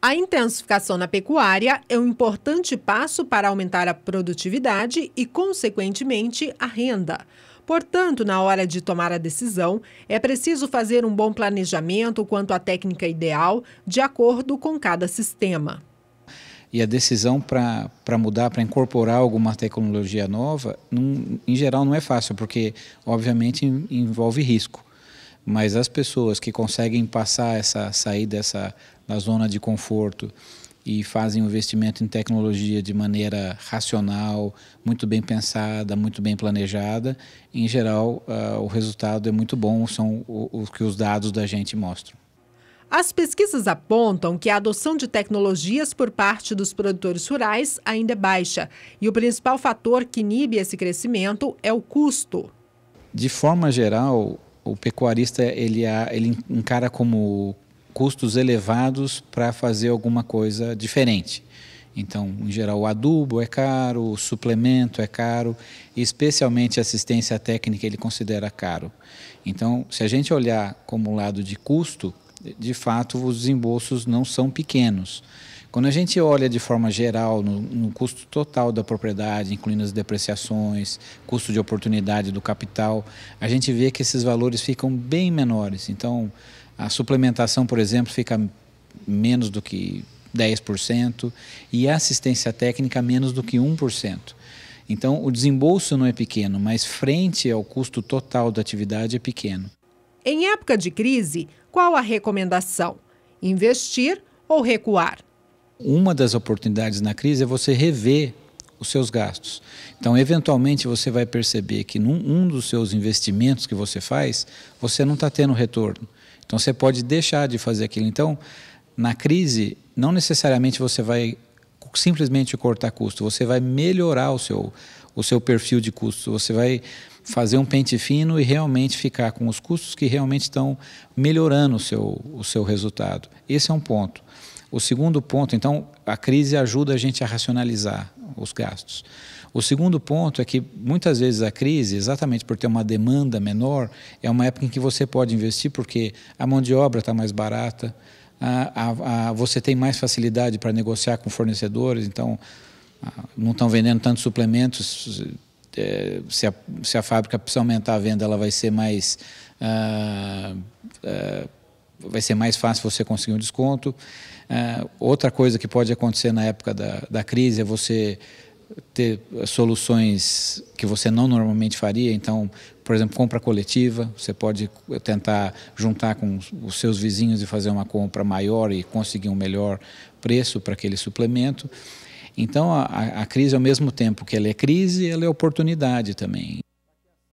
A intensificação na pecuária é um importante passo para aumentar a produtividade e, consequentemente, a renda. Portanto, na hora de tomar a decisão, é preciso fazer um bom planejamento quanto à técnica ideal, de acordo com cada sistema. E a decisão para mudar, para incorporar alguma tecnologia nova, em geral não é fácil, porque obviamente envolve risco mas as pessoas que conseguem passar essa sair dessa da zona de conforto e fazem o investimento em tecnologia de maneira racional, muito bem pensada, muito bem planejada, em geral uh, o resultado é muito bom, são os que os dados da gente mostram. As pesquisas apontam que a adoção de tecnologias por parte dos produtores rurais ainda é baixa e o principal fator que inibe esse crescimento é o custo. De forma geral, o pecuarista ele, ele encara como custos elevados para fazer alguma coisa diferente. Então, em geral, o adubo é caro, o suplemento é caro, especialmente a assistência técnica ele considera caro. Então, se a gente olhar como lado de custo, de fato os desembolsos não são pequenos. Quando a gente olha de forma geral no, no, custo total da propriedade, incluindo as depreciações, custo de oportunidade do capital, a gente vê que esses valores ficam bem menores. Então, a suplementação, por exemplo, fica menos do que 10% e a assistência técnica menos do que 1%. Então, o desembolso não é pequeno, mas frente ao custo total da atividade é pequeno. Em época de crise, qual a recomendação? Investir ou recuar? Uma das oportunidades na crise é você rever os seus gastos. Então, eventualmente, você vai perceber que num um dos seus investimentos que você faz, você não está tendo retorno. Então, você pode deixar de fazer aquilo. Então, na crise, não necessariamente você vai simplesmente cortar custo, você vai melhorar o seu, o seu perfil de custo, você vai fazer um pente fino e realmente ficar com os custos que realmente estão melhorando o seu, o seu resultado. Esse é um ponto. O segundo ponto, então, a crise ajuda a gente a racionalizar os gastos. O segundo ponto é que muitas vezes a crise, exatamente por ter uma demanda menor, é uma época em que você pode investir porque a mão de obra está mais barata, a, a, a, você tem mais facilidade para negociar com fornecedores, então não estão vendendo tantos suplementos. É, se, a, se a fábrica precisa aumentar a venda, ela vai ser mais. Ah, ah, vai ser mais fácil você conseguir um desconto. Ah, outra coisa que pode acontecer na época da, da crise é você ter soluções que você não normalmente faria. Então, por exemplo, compra coletiva, você pode tentar juntar com os seus vizinhos e fazer uma compra maior e conseguir um melhor preço para aquele suplemento. Então, a, a crise, ao mesmo tempo que ela é crise, ela é oportunidade também.